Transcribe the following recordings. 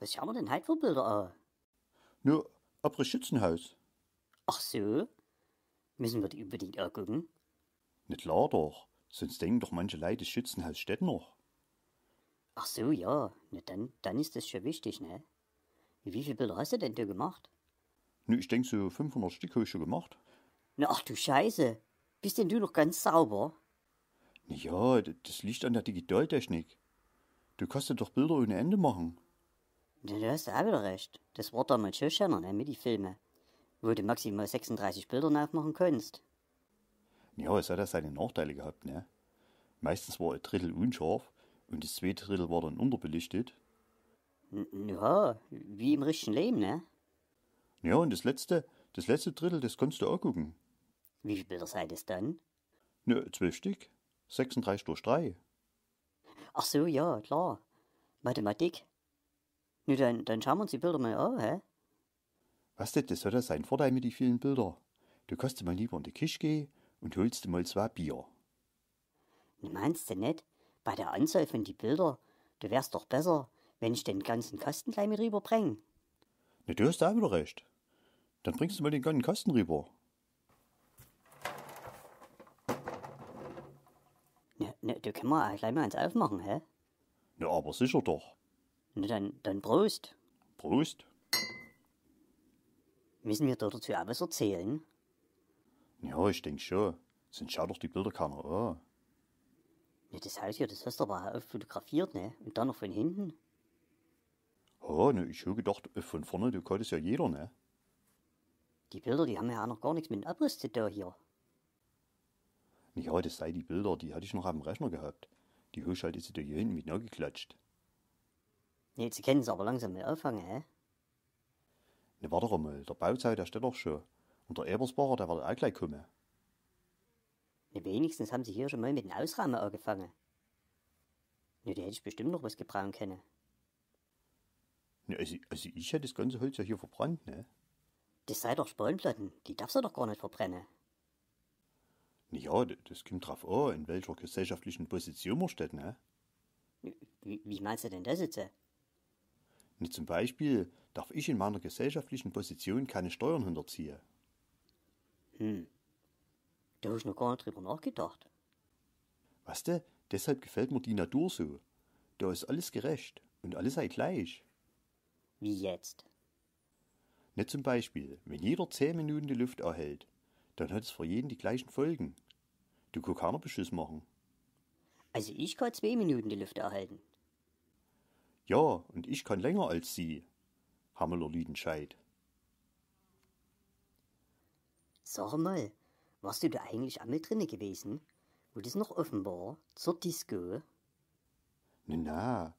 Was schauen wir denn heute für Bilder an? Nur Obre Schützenhaus. Ach so? Müssen wir die unbedingt angucken? Nicht klar doch. Sonst denken doch manche Leute, das Schützenhaus steht noch. Ach so, ja. Na dann, dann ist das schon wichtig, ne? Wie viele Bilder hast du denn da gemacht? Ne, ich denke so 500 Stück habe ich schon gemacht. Na ach du Scheiße. Bist denn du noch ganz sauber? Na ja, das liegt an der Digitaltechnik. Du kannst ja doch Bilder ohne Ende machen. Du hast auch wieder recht. Das war damals schon schöner, ne, mit den Filmen. Wo du maximal 36 Bilder aufmachen konntest. Ja, es hat ja seine Nachteile gehabt, ne? Meistens war ein Drittel unscharf und das zweite Drittel war dann unterbelichtet. Ja, wie im richtigen Leben, ne? Ja, und das letzte, das letzte Drittel, das konntest du auch gucken. Wie viele Bilder seid es dann? Ne, zwölf Stück. 36 durch 3. Ach so, ja, klar. Mathematik. Nee, dann, dann schauen wir uns die Bilder mal an, hä? Was denn, das soll das sein Vorteil mit den vielen Bildern? Du kannst mal lieber in die Kisch gehen und holst dir mal zwei Bier. Meinst du nicht? Bei der Anzahl von die Bilder, du wärst doch besser, wenn ich den ganzen Kasten gleich mit rüberbringe. Na, du hast auch wieder recht. Dann bringst du mal den ganzen Kasten rüber. Ne, ne, du können wir gleich mal eins aufmachen, hä? Na, aber sicher doch. Dann, dann Prost. Prost. Müssen wir da dazu auch was erzählen? Ja, ich denke schon. Sonst schaut doch die Bilderkamera an. Ne, das Haus hier, das hast du aber auch fotografiert, ne? Und dann noch von hinten. Oh, ne, ich habe gedacht, von vorne, du kann ja jeder, ne? Die Bilder, die haben ja auch noch gar nichts mit dem Abriss zu tun hier. Ja, das sei die Bilder, die hatte ich noch am Rechner gehabt. Die habe ich halt hier hinten mit geklatscht. Jetzt können Sie aber langsam mal anfangen, hä? Ne, warte doch mal, der Bauzeit, der steht doch schon. Und der Ebersbacher, der wird auch gleich kommen. Ne, wenigstens haben Sie hier schon mal mit dem Ausrahmen angefangen. Ne, die hätte ich bestimmt noch was gebrauchen können. Ne, also, also ich hätte das ganze Holz ja hier verbrannt, ne? Das sei doch Spornplatten, die darfst du doch gar nicht verbrennen. Ne, ja, das kommt drauf an, in welcher gesellschaftlichen Position man steht, ne? Wie, wie meinst du denn das jetzt? Nicht zum Beispiel darf ich in meiner gesellschaftlichen Position keine Steuern hinterziehen. Hm. Da hab ich noch gar nicht drüber nachgedacht. Was denn? deshalb gefällt mir die Natur so. Da ist alles gerecht und alles sei gleich. Wie jetzt? Nicht zum Beispiel, wenn jeder zehn Minuten die Luft erhält, dann hat es für jeden die gleichen Folgen. Du kannst keiner Beschiss machen. Also ich kann zwei Minuten die Luft erhalten. Ja, und ich kann länger als Sie, Hammeler Liedenscheid. Sag mal, warst du da eigentlich einmal drinne gewesen, wo das noch offen war, zur Disco? Na, na,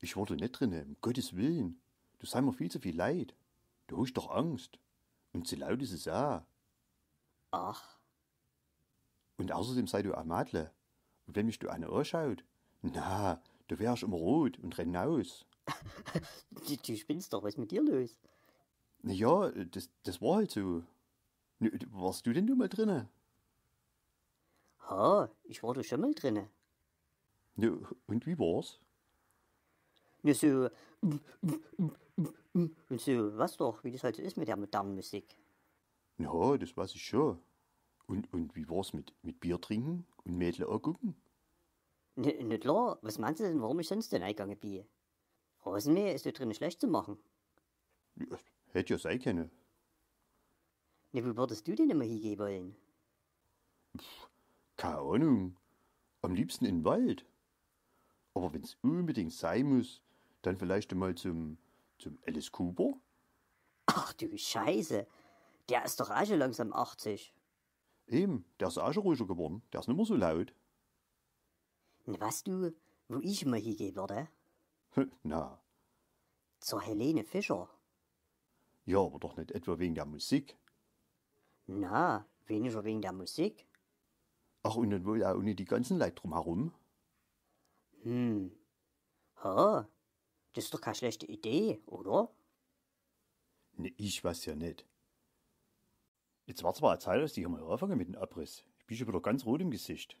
ich war da nicht drinne, um Gottes Willen. Du sei mir viel zu viel leid. Du hast doch Angst. Und zu laut ist es auch. Ach. Und außerdem sei du Amadle. Und wenn mich du eine anschaut, na, Du wärst immer rot und renn aus. du, du spinnst doch, was ist mit dir los? Naja, das, das war halt so. Warst du denn du mal drinne? Ha, ich war da schon mal drinne. Ja, und wie war's? Na so, und so, was doch, wie das halt so ist mit der modernen Musik. Na, das weiß ich schon. Und, und wie war's mit, mit Bier trinken und Mädchen angucken? Na klar, was meinst du denn, warum ich sonst denn eingegangen bin? Rasenmäher ist da drin schlecht zu machen. Hätte ja sein können. Ne, wo würdest du denn immer hingehen wollen? Pff, keine Ahnung. Am liebsten in den Wald. Aber wenn's unbedingt sein muss, dann vielleicht mal zum, zum Alice Cooper? Ach du Scheiße. Der ist doch auch schon langsam 80. Eben, der ist auch schon ruhiger geworden. Der ist nicht mehr so laut. Weißt du, wo ich mal hingehen würde? Na. Zur Helene Fischer. Ja, aber doch nicht etwa wegen der Musik. Na, weniger wegen der Musik. Ach, und dann wohl auch ohne die ganzen Leute drumherum? Hm. Ha, das ist doch keine schlechte Idee, oder? Ne, ich weiß ja nicht. Jetzt war zwar eine Zeit, dass ich hier mal anfangen mit dem Abriss. Ich bin schon wieder ganz rot im Gesicht.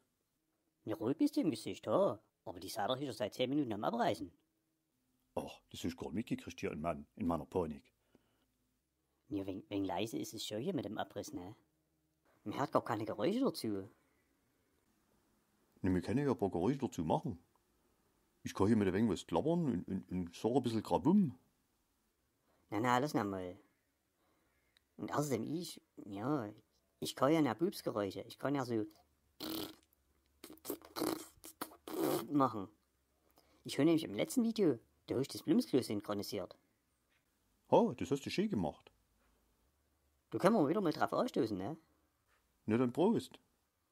Mir rot im Gesicht, ha? Aber die sah ist ja seit zehn Minuten am Abreißen. Ach, das ist gar mitgekriegt hier Mann, in meiner Panik. Mir wegen, wegen leise ist es schon hier mit dem Abriss, ne? Man hört gar keine Geräusche dazu. Ne, wir können ja ein paar Geräusche dazu machen. Ich kann hier mit ein wenig was klappern und, und, und sag ein bisschen Grabum. Na, na, alles nochmal. Und außerdem ich, ja, ich kann ja na Bubsgeräusche. Ich kann ja so machen. Ich höre nämlich im letzten Video der Rüsch des Blumsklo synchronisiert. Oh, das hast du schön gemacht. Du kannst mal wieder mal drauf anstoßen, ne? Na dann Prost.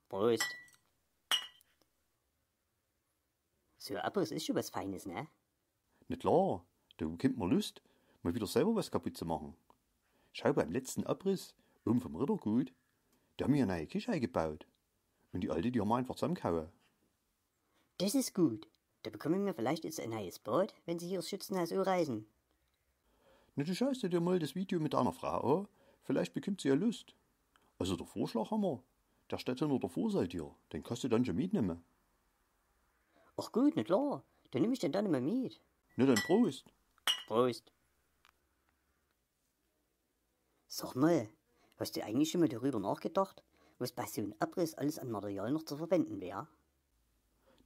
Prost. So, Abos ist schon was Feines, ne? Na klar, da bekommt man Lust, mal wieder selber was kaputt zu machen. Schau beim letzten Abriss, oben vom Rittergut, da haben wir eine neue Küche eingebaut. Und die Alte, die haben wir einfach zusammengehauen. Das ist gut. Da bekommen wir vielleicht jetzt ein neues Boot, wenn sie hier das Schützenhaus reisen. Na, du schaust dir mal das Video mit deiner Frau an. Vielleicht bekommt sie ja Lust. Also der Vorschlag haben wir. Der steht ja nur davor seit dir. Den kannst du dann schon mitnehmen. Ach gut, nicht klar. Dann nehme ich den dann immer mit. Na dann Prost. Prost. Sag mal, hast du eigentlich schon mal darüber nachgedacht, was bei so einem Abriss alles an Material noch zu verwenden wäre?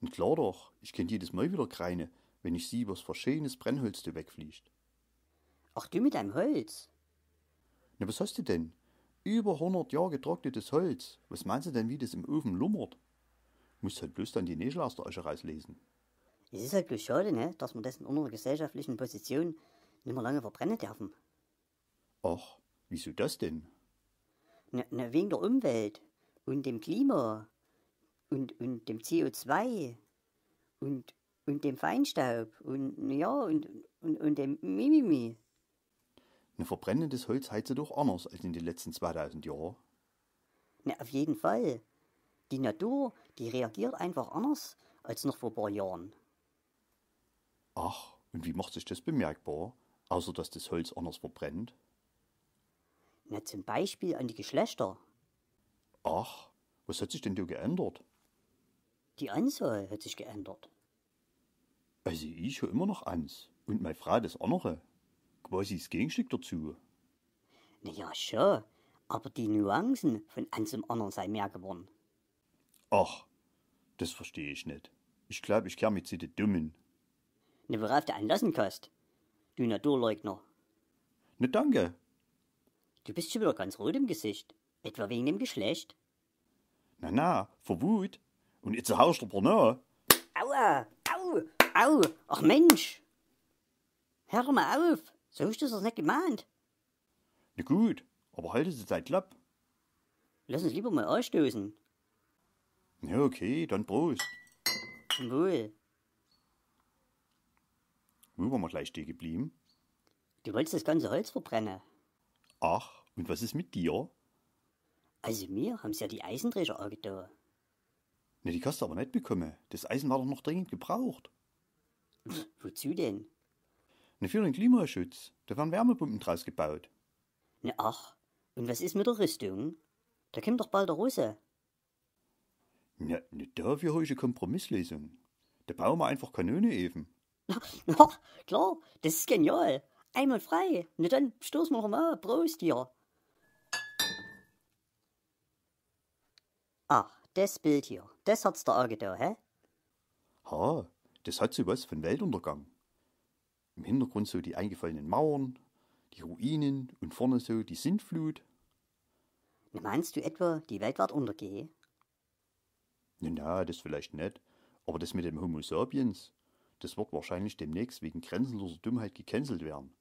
Na klar doch, ich kenn jedes Mal wieder Kreine, wenn ich sie übers verschiedenes Brennholz dir wegfliegt. Ach, du mit deinem Holz? Na, was hast du denn? Über 100 Jahre getrocknetes Holz. Was meinst du denn, wie das im Ofen lummert? Musst halt bloß dann die Nägel aus der Asche rauslesen. Es ist halt bloß schade, ne, dass wir das in unserer gesellschaftlichen Position nicht mehr lange verbrennen dürfen. Ach, wieso das denn? Na, ne, ne, wegen der Umwelt und dem Klima und, und dem CO2 und, und dem Feinstaub und, ja, und, und, und dem Mimimi. Ein verbrennendes Holz heizt doch anders als in den letzten 2000 Jahren. Na, ne, auf jeden Fall. Die Natur, die reagiert einfach anders als noch vor ein paar Jahren. Ach, und wie macht sich das bemerkbar, außer dass das Holz anders verbrennt? Na, zum Beispiel an die Geschlechter. Ach, was hat sich denn da geändert? Die Anzahl hat sich geändert. Also ich höre immer noch eins Und meine Frau das andere. Quasi das Gegenstück dazu. Na ja, schon. Aber die Nuancen von eins und anderen seien mehr geworden. Ach, das verstehe ich nicht. Ich glaube, ich kehre mich zu den Dummen. Na, worauf du einen kannst. Du Naturleugner. Na, danke. Du bist schon wieder ganz rot im Gesicht. Etwa wegen dem Geschlecht? Na na, vor Wut. Und jetzt haust du noch. Aua, au, au, ach Mensch. Hör mal auf, so hast du es nicht gemeint. Na gut, aber halt es Zeit klapp. Lass uns lieber mal ausstoßen. Na okay, dann Prost. Zum Wohl. Wo waren wir gleich stehen geblieben? Du wolltest das ganze Holz verbrennen. Ach, und was ist mit dir? Also mir haben sie ja die Eisenträger angetan. Ne, die kannst du aber nicht bekommen. Das Eisen war doch noch dringend gebraucht. Wozu denn? Ne, für den Klimaschutz. Da werden Wärmepumpen draus gebaut. Ne, ach. Und was ist mit der Rüstung? Da kommt doch bald der Russe. Ne, ne, dafür habe ich eine Kompromisslösung. Da bauen wir einfach Kanone eben. Na, klar, das ist genial. Einmal frei. Na dann stoß wir mal. Prost hier. Ach, das Bild hier. Das hat's der Auge da hä? Ha, das hat so was von Weltuntergang. Im Hintergrund so die eingefallenen Mauern, die Ruinen und vorne so die Sintflut. Na meinst du etwa, die Welt wird untergehen? Na, na, das vielleicht nicht. Aber das mit dem Homo sapiens, das wird wahrscheinlich demnächst wegen grenzenloser Dummheit gecancelt werden.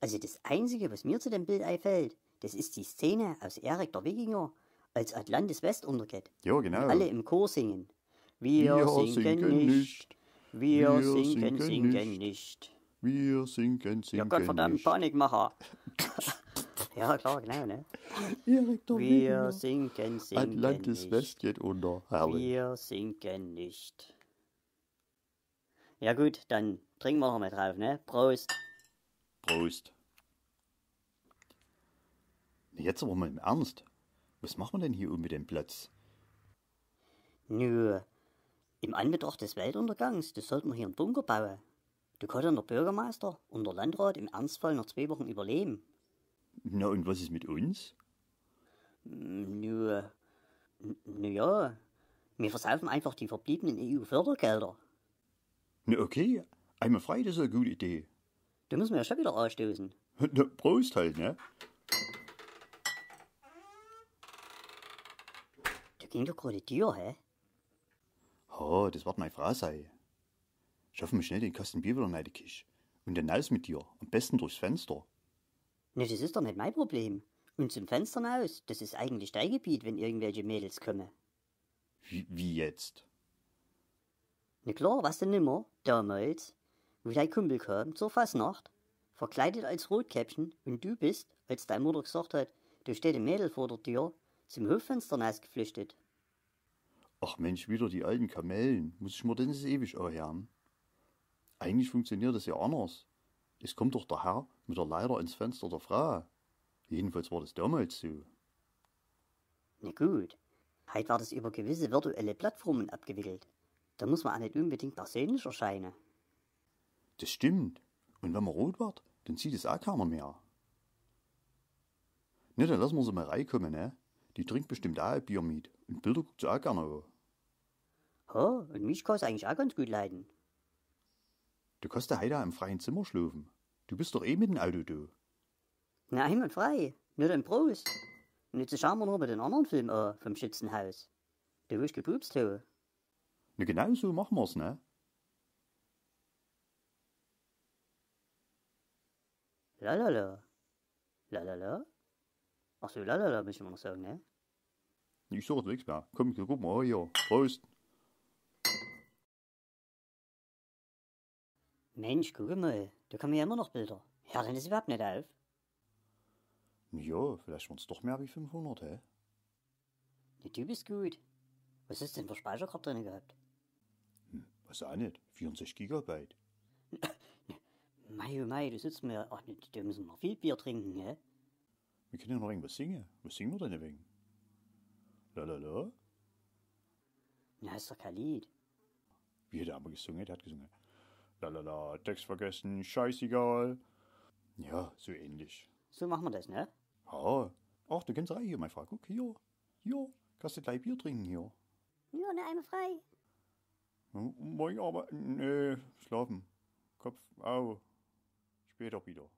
Also das Einzige, was mir zu dem Bild einfällt, das ist die Szene aus Erik der Wikinger, als Atlantis West untergeht. Ja, genau. Und alle im Chor singen. Wir, wir sinken, sinken, nicht. Wir, wir sinken, sinken, sinken nicht. Wir sinken, sinken ja, Gott, verdammt, nicht. Panikmacher. ja, klar, genau, ne? Erik der Wir sinken, sinken Atlantis nicht. West geht unter. Herrlich. Wir sinken nicht. Ja gut, dann trinken wir noch mal drauf, ne? Prost. Prost. Jetzt aber mal im Ernst. Was machen wir denn hier oben mit dem Platz? Nö. Im Anbetracht des Weltuntergangs, das sollten wir hier einen Bunker bauen. Da kann der Bürgermeister und der Landrat im Ernstfall noch zwei Wochen überleben. Na und was ist mit uns? Hm, nö. ja. wir versaufen einfach die verbliebenen EU-Fördergelder. Na okay, einmal frei, das ist eine gute Idee. Du musst mir ja schon wieder anstoßen. Prost halt, ne? Da ging doch gerade die Tür, hä? Oh, das wird meine Frau sein. Schaffen wir schnell den Kasten Bier wieder Kisch. Und dann aus mit dir. Am besten durchs Fenster. Ne, das ist doch nicht mein Problem. Und zum Fenster raus, das ist eigentlich dein Gebiet, wenn irgendwelche Mädels kommen. Wie, wie jetzt? Na klar, was denn nimmer? Damals dein Kumpel Kümbelker, zur Fasnacht, verkleidet als Rotkäppchen und du bist, als deine Mutter gesagt hat, du steht ein Mädel vor der Tür, zum Hoffenster nass geflüchtet. Ach Mensch, wieder die alten Kamellen. Muss ich mir denn das ewig erhören? Eigentlich funktioniert das ja anders. Es kommt doch der Herr mit der Leiter ins Fenster der Frau. Jedenfalls war das damals so. Na gut, heute war das über gewisse virtuelle Plattformen abgewickelt. Da muss man auch nicht unbedingt persönlich erscheinen. Das stimmt. Und wenn man rot wird, dann sieht es auch keiner mehr. Na, ne, dann lassen wir sie mal reinkommen, ne? Die trinkt bestimmt auch ein Bier mit. Und Bilder guckt sie auch gerne an. Oh, und mich kannst eigentlich auch ganz gut leiden. Du kannst ja heute im freien Zimmer schlafen. Du bist doch eh mit dem Auto da. man frei. Nur dann Prost. Und jetzt schauen wir noch mal den anderen Film an, äh, vom Schützenhaus. Du wirst gepupst, du. Na, genau so machen wir's, ne? Lalala. Lalala? Ach so, lalala müssen wir noch sagen, ne? Ich sag nichts mehr. Komm, guck mal hier. Oh, Prost. Mensch, guck mal. Da kommen ja immer noch Bilder. Ja, denn das überhaupt nicht auf. Ja, vielleicht waren's doch mehr wie 500, hä? Ne, du bist gut. Was ist denn für Speicherkarte drin gehabt? Hm, was auch nicht. 64 Gigabyte. Mei, oh mei, du sitzt mir. Ach, da müssen wir viel Bier trinken, hä? Wir können ja noch irgendwas singen. Was singen wir denn wegen? La la Na, ist doch kein Lied. Wie hat er aber gesungen? Der hat gesungen. Lalala, Text vergessen, scheißegal. Ja, so ähnlich. So machen wir das, ne? Ja. Ach, du kennst Reihe hier, mein Frau. Guck, hier. Hier. Kannst du gleich Bier trinken hier? Ja, ne, einmal frei. Moin, hm, aber. Nee, schlafen. Kopf, au. piro pido.